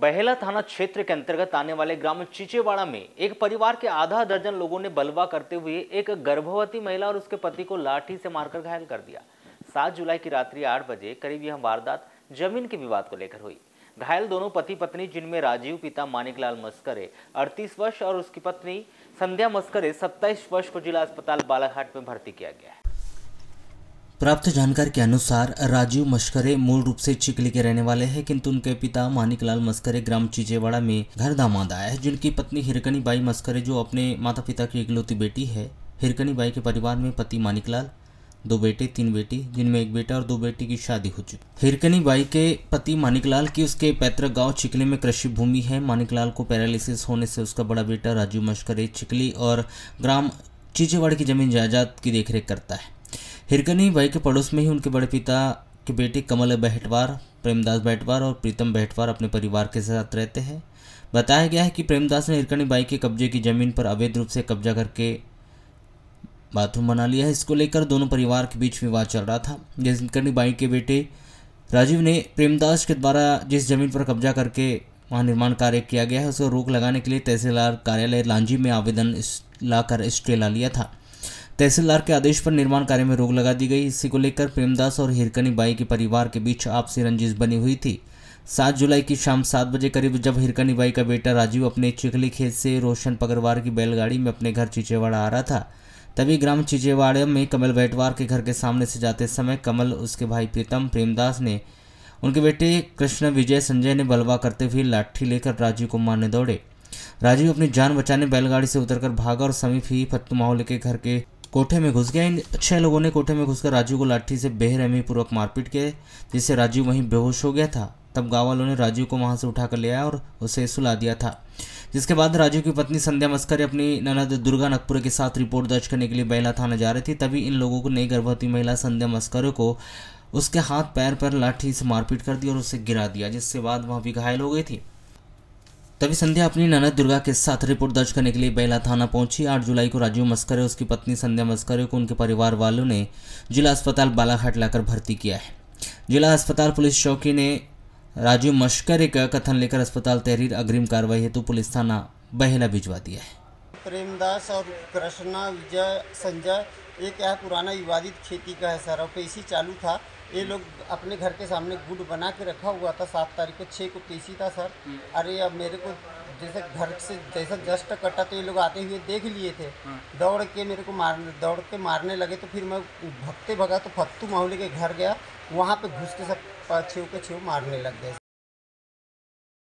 बहेला थाना क्षेत्र के अंतर्गत आने वाले ग्राम चिचेवाड़ा में एक परिवार के आधा दर्जन लोगों ने बलवा करते हुए एक गर्भवती महिला और उसके पति को लाठी से मारकर घायल कर दिया सात जुलाई की रात्रि आठ बजे करीब यह वारदात जमीन के विवाद को लेकर हुई घायल दोनों पति पत्नी जिनमें राजीव पिता मानिकलाल मस्करे अड़तीस वर्ष और उसकी पत्नी संध्या मस्करे सत्ताईस वर्ष को जिला अस्पताल बालाघाट में भर्ती किया गया है प्राप्त जानकारी के अनुसार राजीव मस्करे मूल रूप से चिकली के रहने वाले हैं किंतु उनके पिता मानिकलाल मस्करे ग्राम चीजेवाड़ा में घर दामाद आया है जिनकी पत्नी हिरकनी बाई मस्करे जो अपने माता पिता की इकलौती बेटी है हिरकनी बाई के परिवार में पति मानिकलाल दो बेटे तीन बेटी जिनमें एक बेटा और दो बेटी की शादी हो चुकी हिरकनी बाई के पति मानिकलाल की उसके पैतृक गांव चिकली में कृषि भूमि है मानिकलाल को पैरालिसिस होने से उसका बड़ा बेटा राजू मश्करे चिकली और ग्राम चीचेवाड़ी की जमीन जायदाद की देखरेख करता है हिरकनी भाई के पड़ोस में ही उनके बड़े पिता के बेटे कमल बैठवार प्रेमदास बैठवार और प्रीतम बैठवार अपने परिवार के साथ रहते हैं बताया गया है कि प्रेमदास ने हिरकनी बाई के कब्जे की जमीन पर अवैध रूप से कब्जा करके बाथरूम बना लिया है इसको लेकर दोनों परिवार के बीच विवाद चल रहा था जिस हिरकनी बाई के बेटे राजीव ने प्रेमदास के द्वारा जिस जमीन पर कब्जा करके वहाँ निर्माण कार्य किया गया है उसको रोक लगाने के लिए तहसीलदार कार्यालय लांजी में आवेदन लाकर स्टे ला लिया था तहसीलदार के आदेश पर निर्माण कार्य में रोक लगा दी गई इसी को लेकर प्रेमदास और हिरकनी बाई के परिवार के बीच आपसी रंजिश बनी हुई थी सात जुलाई की शाम सात बजे करीब जब हिरकनी बाई का बेटा राजीव अपने चिखली खेत से रोशन पगरवार की बैलगाड़ी में अपने घर चिचेवाड़ा आ रहा था तभी ग्राम चिचेवाड़ा में कमल बैटवार के घर के सामने से जाते समय कमल उसके भाई प्रीतम प्रेमदास ने उनके बेटे कृष्ण विजय संजय ने बलवा करते हुए लाठी लेकर राजीव को मारने दौड़े राजीव अपनी जान बचाने बैलगाड़ी से उतरकर भागा और समीप ही फत्तू माहौल के घर के कोठे में घुस गए इन छह लोगों ने कोठे में घुसकर राजू को लाठी से बेहरहमी पूर्वक मारपीट किए जिससे राजू वहीं बेहोश हो गया था तब गाँव वालों ने राजू को वहाँ से उठाकर ले आया और उसे सुला दिया था जिसके बाद राजू की पत्नी संध्या मस्करे अपनी ननद दुर्गा नकपुरे के साथ रिपोर्ट दर्ज करने के लिए बैला थाना जा रही थी तभी इन लोगों को नई गर्भवती महिला संध्या मस्करे को उसके हाथ पैर पर लाठी से मारपीट कर दी और उसे गिरा दिया जिसके बाद वहाँ भी घायल हो गई थी तभी संध्या अपनी ननद दुर्गा के साथ रिपोर्ट दर्ज करने के लिए बेला थाना पहुंची 8 जुलाई को राजीव मस्करे उसकी पत्नी संध्या मस्करे को उनके परिवार वालों ने जिला अस्पताल बालाघाट लाकर भर्ती किया है जिला अस्पताल पुलिस चौकी ने राजीव मस्करे का कथन लेकर अस्पताल तहरीर अग्रिम कार्रवाई हेतु पुलिस थाना बहेला भिजवा दिया है प्रेमदास और कृष्णा विजय संजय एक यह पुराना विवादित खेती का है सर और पेशी चालू था ये लोग अपने घर के सामने गुड बना के रखा हुआ था सात तारीख को छः को पेशी था सर हम्म। अरे अब मेरे को जैसे घर से जैसा जस्ट कटा तो ये लोग आते हुए देख लिए थे हाँ। दौड़ के मेरे को मारने दौड़ के मारने लगे तो फिर मैं भगते भगा तो फत्तू मोहल्ले के घर गया वहाँ पे घुस के सब छेव के छेव मारने लग गए